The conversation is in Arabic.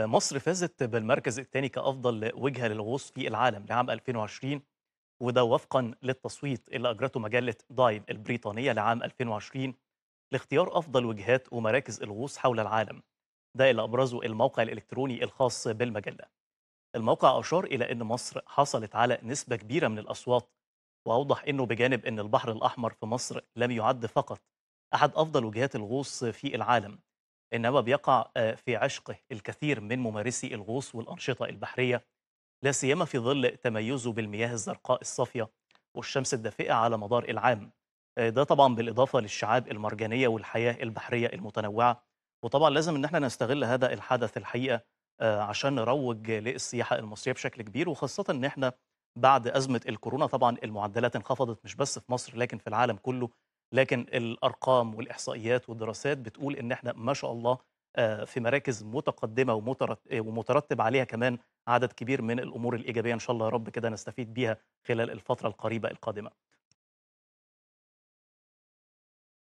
مصر فازت بالمركز الثاني كأفضل وجهة للغوص في العالم لعام 2020 وده وفقا للتصويت اللي أجرته مجلة دايف البريطانية لعام 2020 لاختيار أفضل وجهات ومراكز الغوص حول العالم ده اللي أبرزه الموقع الإلكتروني الخاص بالمجلة الموقع أشار إلى أن مصر حصلت على نسبة كبيرة من الأصوات وأوضح أنه بجانب أن البحر الأحمر في مصر لم يعد فقط أحد أفضل وجهات الغوص في العالم إنما بيقع آه، في عشقه الكثير من ممارسي الغوص والأنشطة البحرية لا سيما في ظل تميزه بالمياه الزرقاء الصافية والشمس الدافئة على مدار العام آه، ده طبعا بالإضافة للشعاب المرجانية والحياة البحرية المتنوعة وطبعا لازم إن احنا نستغل هذا الحدث الحقيقة آه، عشان نروج للسياحة المصرية بشكل كبير وخاصة إن احنا بعد أزمة الكورونا طبعا المعدلات انخفضت مش بس في مصر لكن في العالم كله لكن الارقام والاحصائيات والدراسات بتقول ان احنا ما شاء الله آه، في مراكز متقدمه ومترتب عليها كمان عدد كبير من الامور الايجابيه ان شاء الله يا رب كده نستفيد بيها خلال الفتره القريبه القادمه